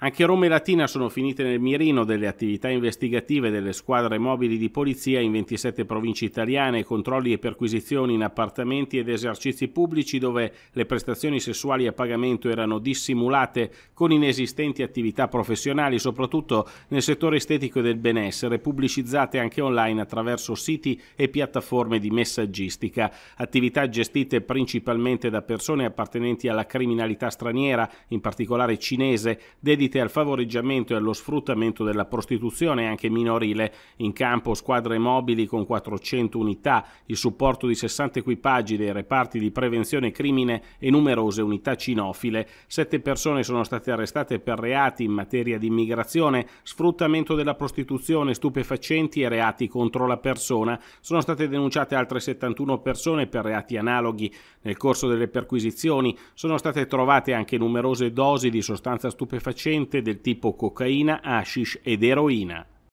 Anche Roma e Latina sono finite nel mirino delle attività investigative delle squadre mobili di polizia in 27 province italiane, controlli e perquisizioni in appartamenti ed esercizi pubblici dove le prestazioni sessuali a pagamento erano dissimulate con inesistenti attività professionali, soprattutto nel settore estetico e del benessere, pubblicizzate anche online attraverso siti e piattaforme di messaggistica, attività gestite principalmente da persone appartenenti alla criminalità straniera, in particolare cinese, dedicate dedite al favoreggiamento e allo sfruttamento della prostituzione anche minorile, in campo squadre mobili con 400 unità, il supporto di 60 equipaggi dei reparti di prevenzione crimine e numerose unità cinofile. Sette persone sono state arrestate per reati in materia di immigrazione, sfruttamento della prostituzione, stupefacenti e reati contro la persona. Sono state denunciate altre 71 persone per reati analoghi. Nel corso delle perquisizioni sono state trovate anche numerose dosi di sostanza stupefacente presente del tipo cocaina, hashish ed eroina.